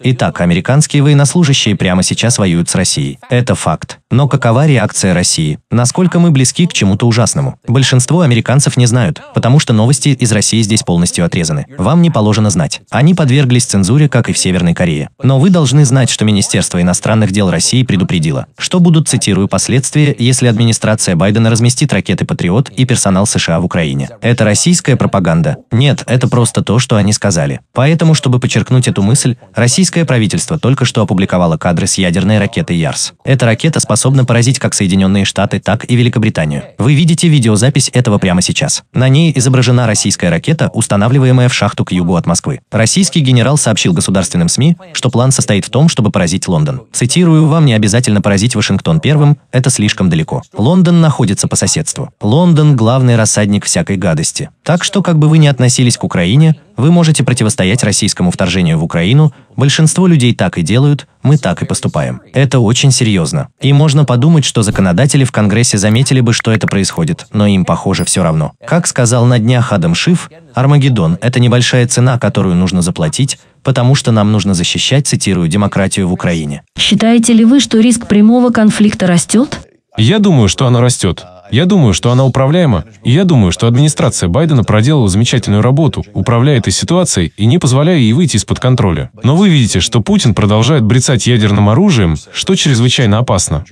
Итак, американские военнослужащие прямо сейчас воюют с Россией. Это факт. Но какова реакция России? Насколько мы близки к чему-то ужасному? Большинство американцев не знают, потому что новости из России здесь полностью отрезаны. Вам не положено знать. Они подверглись цензуре, как и в Северной Корее. Но вы должны знать, что Министерство иностранных дел России предупредило, что будут, цитирую, последствия, если администрация Байдена разместит ракеты «Патриот» и персонал США в Украине. Это российская пропаганда? Нет, это просто то, что они сказали. Поэтому, чтобы подчеркнуть эту мысль, российская Российское правительство только что опубликовало кадры с ядерной ракеты «Ярс». Эта ракета способна поразить как Соединенные Штаты, так и Великобританию. Вы видите видеозапись этого прямо сейчас. На ней изображена российская ракета, устанавливаемая в шахту к югу от Москвы. Российский генерал сообщил государственным СМИ, что план состоит в том, чтобы поразить Лондон. Цитирую, «Вам не обязательно поразить Вашингтон первым, это слишком далеко. Лондон находится по соседству. Лондон – главный рассадник всякой гадости. Так что, как бы вы ни относились к Украине, вы можете противостоять российскому вторжению в Украину большинством Большинство людей так и делают, мы так и поступаем. Это очень серьезно. И можно подумать, что законодатели в Конгрессе заметили бы, что это происходит, но им, похоже, все равно. Как сказал на днях Адам Шиф, «Армагеддон – это небольшая цена, которую нужно заплатить, потому что нам нужно защищать, цитирую, демократию в Украине». Считаете ли вы, что риск прямого конфликта растет? Я думаю, что оно растет. Я думаю, что она управляема, и я думаю, что администрация Байдена проделала замечательную работу, управляя этой ситуацией и не позволяя ей выйти из-под контроля. Но вы видите, что Путин продолжает брецать ядерным оружием, что чрезвычайно опасно.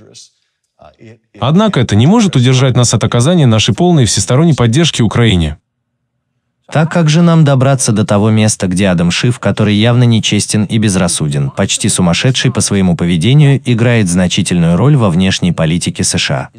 Однако это не может удержать нас от оказания нашей полной всесторонней поддержки Украине. Так как же нам добраться до того места, где Адам Шиф, который явно нечестен и безрассуден, почти сумасшедший по своему поведению, играет значительную роль во внешней политике США?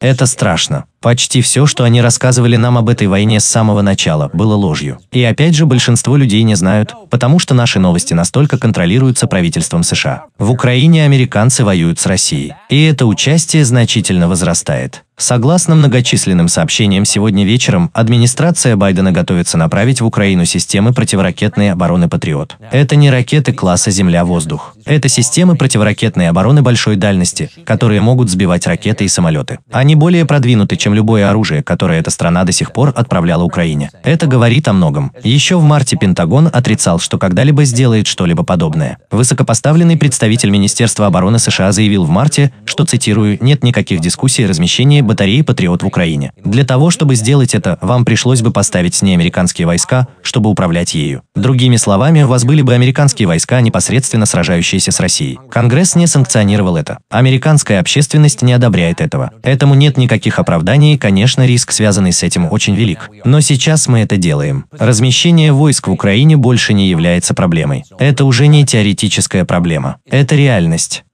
Это страшно. Почти все, что они рассказывали нам об этой войне с самого начала, было ложью. И опять же, большинство людей не знают, потому что наши новости настолько контролируются правительством США. В Украине американцы воюют с Россией. И это участие значительно возрастает. Согласно многочисленным сообщениям, сегодня вечером администрация Байдена готовится направить в Украину системы противоракетной обороны «Патриот». Это не ракеты класса «Земля-воздух». Это системы противоракетной обороны большой дальности, которые могут сбивать ракеты и самолеты. Они более продвинуты, чем любое оружие, которое эта страна до сих пор отправляла Украине. Это говорит о многом. Еще в марте Пентагон отрицал, что когда-либо сделает что-либо подобное. Высокопоставленный представитель Министерства обороны США заявил в марте, что, цитирую, «нет никаких дискуссий о размещении батареи «Патриот» в Украине. Для того, чтобы сделать это, вам пришлось бы поставить с ней американские войска, чтобы управлять ею. Другими словами, у вас были бы американские войска, непосредственно сражающиеся с Россией. Конгресс не санкционировал это. Американская общественность не одобряет этого. Этому нет никаких оправданий, и, конечно, риск, связанный с этим, очень велик. Но сейчас мы это делаем. Размещение войск в Украине больше не является проблемой. Это уже не теоретическая проблема. Это реальность.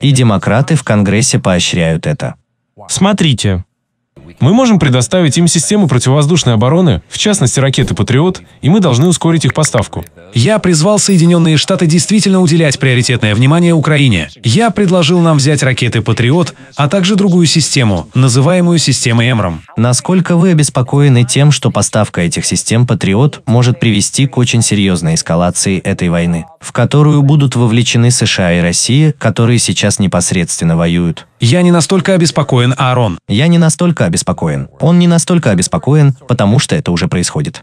И демократы в Конгрессе поощряют это. Смотрите. Мы можем предоставить им систему противовоздушной обороны, в частности ракеты «Патриот», и мы должны ускорить их поставку. Я призвал Соединенные Штаты действительно уделять приоритетное внимание Украине. Я предложил нам взять ракеты «Патриот», а также другую систему, называемую системой «Эмром». Насколько вы обеспокоены тем, что поставка этих систем «Патриот» может привести к очень серьезной эскалации этой войны? в которую будут вовлечены США и Россия, которые сейчас непосредственно воюют. Я не настолько обеспокоен, Аарон. Я не настолько обеспокоен. Он не настолько обеспокоен, потому что это уже происходит.